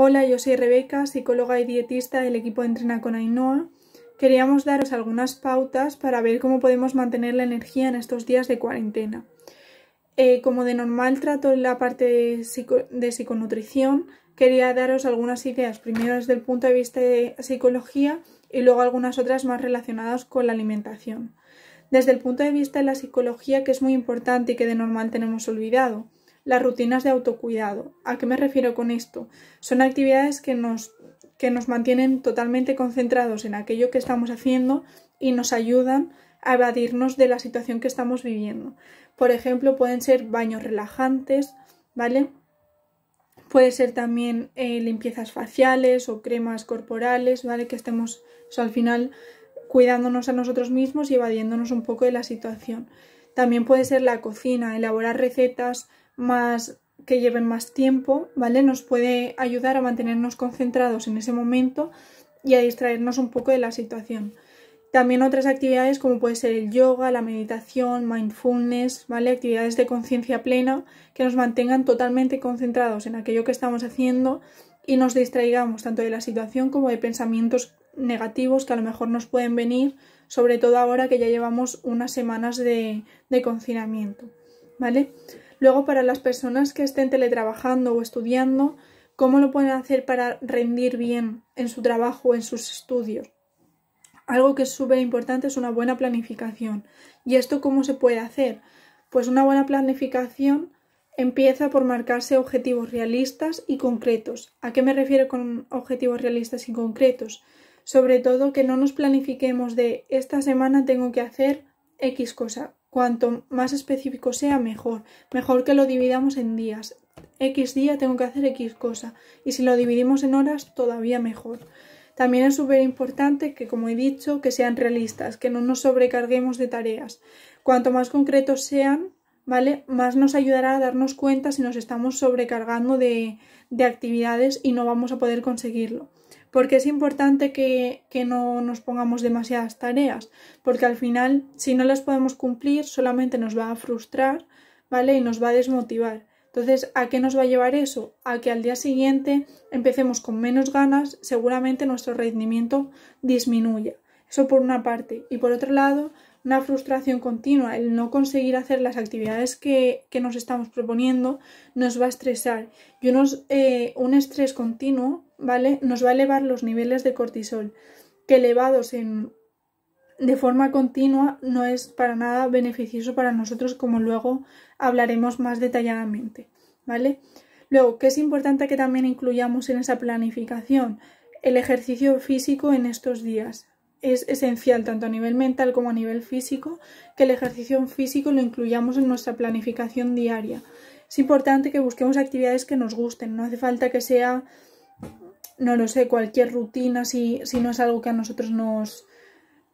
Hola, yo soy Rebeca, psicóloga y dietista del equipo de Entrena con Ainhoa. Queríamos daros algunas pautas para ver cómo podemos mantener la energía en estos días de cuarentena. Eh, como de normal trato la parte de, de psiconutrición, quería daros algunas ideas, primero desde el punto de vista de psicología y luego algunas otras más relacionadas con la alimentación. Desde el punto de vista de la psicología, que es muy importante y que de normal tenemos olvidado, las rutinas de autocuidado. ¿A qué me refiero con esto? Son actividades que nos, que nos mantienen totalmente concentrados en aquello que estamos haciendo y nos ayudan a evadirnos de la situación que estamos viviendo. Por ejemplo, pueden ser baños relajantes, ¿vale? Puede ser también eh, limpiezas faciales o cremas corporales, ¿vale? Que estemos al final cuidándonos a nosotros mismos y evadiéndonos un poco de la situación. También puede ser la cocina, elaborar recetas más que lleven más tiempo, ¿vale? Nos puede ayudar a mantenernos concentrados en ese momento y a distraernos un poco de la situación. También otras actividades como puede ser el yoga, la meditación, mindfulness, ¿vale? Actividades de conciencia plena que nos mantengan totalmente concentrados en aquello que estamos haciendo y nos distraigamos tanto de la situación como de pensamientos negativos que a lo mejor nos pueden venir, sobre todo ahora que ya llevamos unas semanas de, confinamiento, ¿vale? Luego, para las personas que estén teletrabajando o estudiando, ¿cómo lo pueden hacer para rendir bien en su trabajo o en sus estudios? Algo que es súper importante es una buena planificación. ¿Y esto cómo se puede hacer? Pues una buena planificación empieza por marcarse objetivos realistas y concretos. ¿A qué me refiero con objetivos realistas y concretos? Sobre todo que no nos planifiquemos de esta semana tengo que hacer X cosa, Cuanto más específico sea, mejor. Mejor que lo dividamos en días. X día tengo que hacer X cosa. Y si lo dividimos en horas, todavía mejor. También es súper importante que, como he dicho, que sean realistas, que no nos sobrecarguemos de tareas. Cuanto más concretos sean, ¿vale? Más nos ayudará a darnos cuenta si nos estamos sobrecargando de, de actividades y no vamos a poder conseguirlo porque es importante que, no nos pongamos demasiadas tareas, porque al final, si no las podemos cumplir, solamente nos va a frustrar, ¿vale? Y nos va a desmotivar. Entonces, ¿a qué nos va a llevar eso? A que al día siguiente empecemos con menos ganas, seguramente nuestro rendimiento disminuya. Eso por una parte. Y por otro lado, una frustración continua, el no conseguir hacer las actividades que, nos estamos proponiendo nos va a estresar. Y eh, un estrés continuo, ¿vale? Nos va a elevar los niveles de cortisol, que elevados de forma continua no es para nada beneficioso para nosotros, como luego hablaremos más detalladamente, ¿vale? Luego, que es importante que también incluyamos en esa planificación el ejercicio físico en estos días, es esencial tanto a nivel mental como a nivel físico que el ejercicio físico lo incluyamos en nuestra planificación diaria. Es importante que busquemos actividades que nos gusten, no hace falta que sea, no lo sé, cualquier rutina si, si no es algo que a nosotros nos,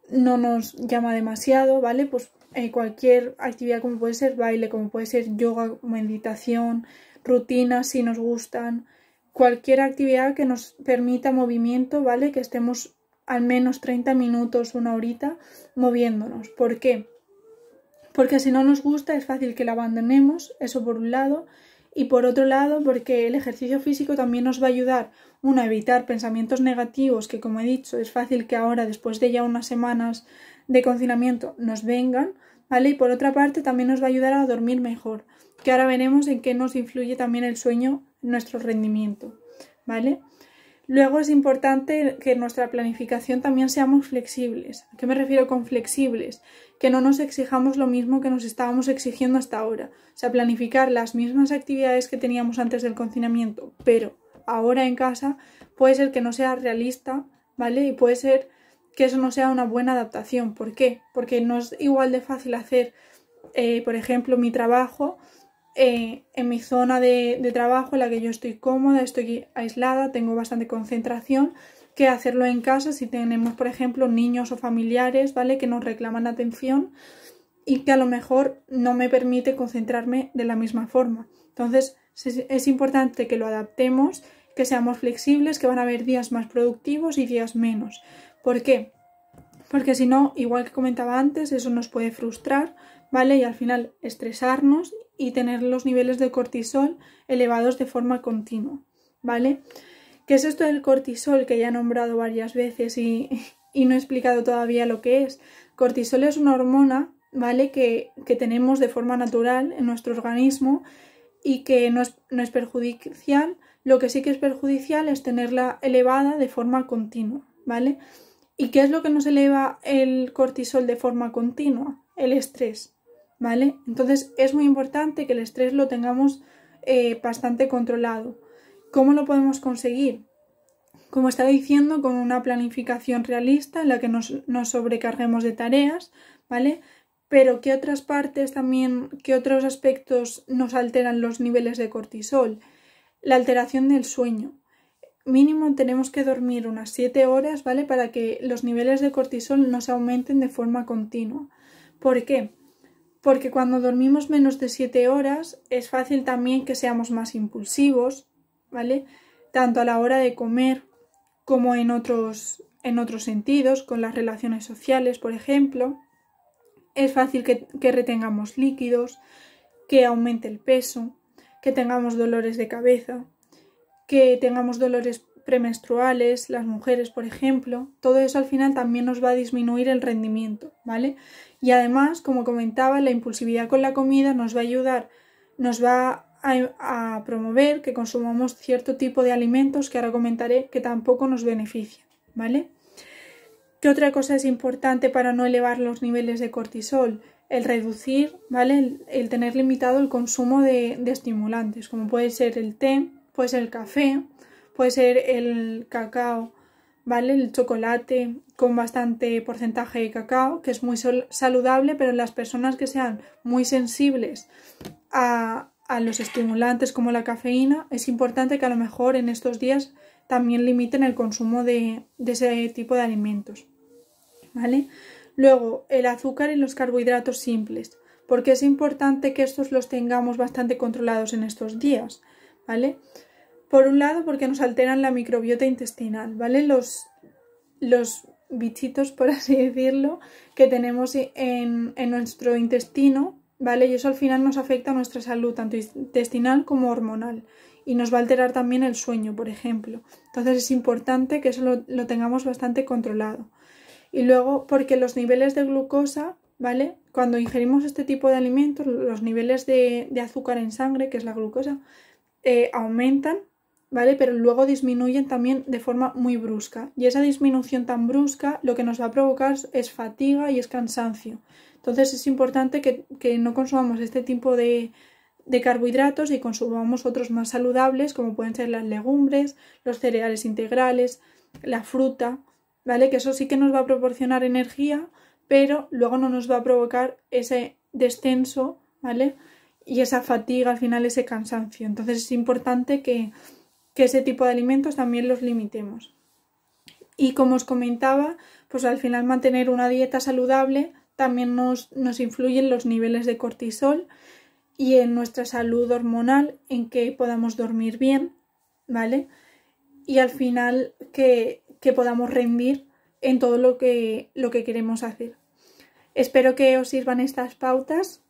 no nos llama demasiado, ¿vale? Pues eh, cualquier actividad como puede ser baile, como puede ser yoga, meditación, rutinas si nos gustan, cualquier actividad que nos permita movimiento, ¿vale? Que estemos al menos 30 minutos, una horita, moviéndonos. ¿Por qué? Porque si no nos gusta es fácil que la abandonemos, eso por un lado, y por otro lado porque el ejercicio físico también nos va a ayudar, uno, a evitar pensamientos negativos, que como he dicho, es fácil que ahora, después de ya unas semanas de confinamiento, nos vengan, ¿vale? Y por otra parte también nos va a ayudar a dormir mejor, que ahora veremos en qué nos influye también el sueño, nuestro rendimiento, ¿vale? Luego es importante que en nuestra planificación también seamos flexibles. ¿A qué me refiero con flexibles? Que no nos exijamos lo mismo que nos estábamos exigiendo hasta ahora. O sea, planificar las mismas actividades que teníamos antes del confinamiento, pero ahora en casa puede ser que no sea realista, ¿vale? Y puede ser que eso no sea una buena adaptación. ¿Por qué? Porque no es igual de fácil hacer, eh, por ejemplo, mi trabajo eh, en mi zona de, trabajo en la que yo estoy cómoda, estoy aislada, tengo bastante concentración, que hacerlo en casa si tenemos, por ejemplo, niños o familiares, Que nos reclaman atención y que a lo mejor no me permite concentrarme de la misma forma. Entonces, es importante que lo adaptemos, que seamos flexibles, que van a haber días más productivos y días menos. ¿Por qué? Porque si no, igual que comentaba antes, eso nos puede frustrar, ¿vale? Y al final estresarnos y tener los niveles de cortisol elevados de forma continua, ¿vale? ¿Qué es esto del cortisol que ya he nombrado varias veces y, no he explicado todavía lo que es? Cortisol es una hormona, ¿vale? Que, tenemos de forma natural en nuestro organismo y que no es, no es perjudicial. Lo que sí que es perjudicial es tenerla elevada de forma continua, ¿vale? ¿Y qué es lo que nos eleva el cortisol de forma continua? El estrés, ¿vale? Entonces es muy importante que el estrés lo tengamos eh, bastante controlado. ¿Cómo lo podemos conseguir? Como estaba diciendo, con una planificación realista en la que nos, nos sobrecarguemos de tareas, ¿vale? Pero ¿qué otras partes también, qué otros aspectos nos alteran los niveles de cortisol? La alteración del sueño. Mínimo tenemos que dormir unas 7 horas, ¿vale? Para que los niveles de cortisol no se aumenten de forma continua. ¿Por qué? porque cuando dormimos menos de 7 horas es fácil también que seamos más impulsivos, ¿vale? Tanto a la hora de comer como en otros, en otros sentidos, con las relaciones sociales, por ejemplo. Es fácil que, que retengamos líquidos, que aumente el peso, que tengamos dolores de cabeza, que tengamos dolores premenstruales, las mujeres, por ejemplo, todo eso al final también nos va a disminuir el rendimiento, ¿vale? Y además, como comentaba, la impulsividad con la comida nos va a ayudar, nos va a, promover que consumamos cierto tipo de alimentos que ahora comentaré que tampoco nos benefician, ¿vale? ¿Qué otra cosa es importante para no elevar los niveles de cortisol? el reducir, ¿vale? El, tener limitado el consumo de, de estimulantes, como puede ser el té, puede ser el café, puede ser el cacao, ¿vale? El chocolate con bastante porcentaje de cacao, que es muy saludable, pero las personas que sean muy sensibles a, los estimulantes como la cafeína, es importante que a lo mejor en estos días también limiten el consumo de, de ese tipo de alimentos, ¿vale? Luego, el azúcar y los carbohidratos simples, porque es importante que estos los tengamos bastante controlados en estos días, ¿vale? Por un lado, porque nos alteran la microbiota intestinal, ¿vale? Los, los bichitos, por así decirlo, que tenemos en, nuestro intestino, ¿vale? Y eso al final nos afecta a nuestra salud, tanto intestinal como hormonal. Y nos va a alterar también el sueño, por ejemplo. Entonces es importante que eso lo, tengamos bastante controlado. Y luego, porque los niveles de glucosa, ¿vale? Cuando ingerimos este tipo de alimentos, los niveles de, azúcar en sangre, que es la glucosa, eh, aumentan ¿vale? Pero luego disminuyen también de forma muy brusca. Y esa disminución tan brusca lo que nos va a provocar es fatiga y es cansancio. Entonces es importante que, no consumamos este tipo de, de carbohidratos y consumamos otros más saludables, como pueden ser las legumbres, los cereales integrales, la fruta, ¿vale? Que eso sí que nos va a proporcionar energía, pero luego no nos va a provocar ese descenso, ¿vale? Y esa fatiga, al final ese cansancio. Entonces es importante que que ese tipo de alimentos también los limitemos. Y como os comentaba, pues al final mantener una dieta saludable también nos, nos influyen los niveles de cortisol y en nuestra salud hormonal, en que podamos dormir bien, ¿vale? Y al final que, que podamos rendir en todo lo que, lo que queremos hacer. Espero que os sirvan estas pautas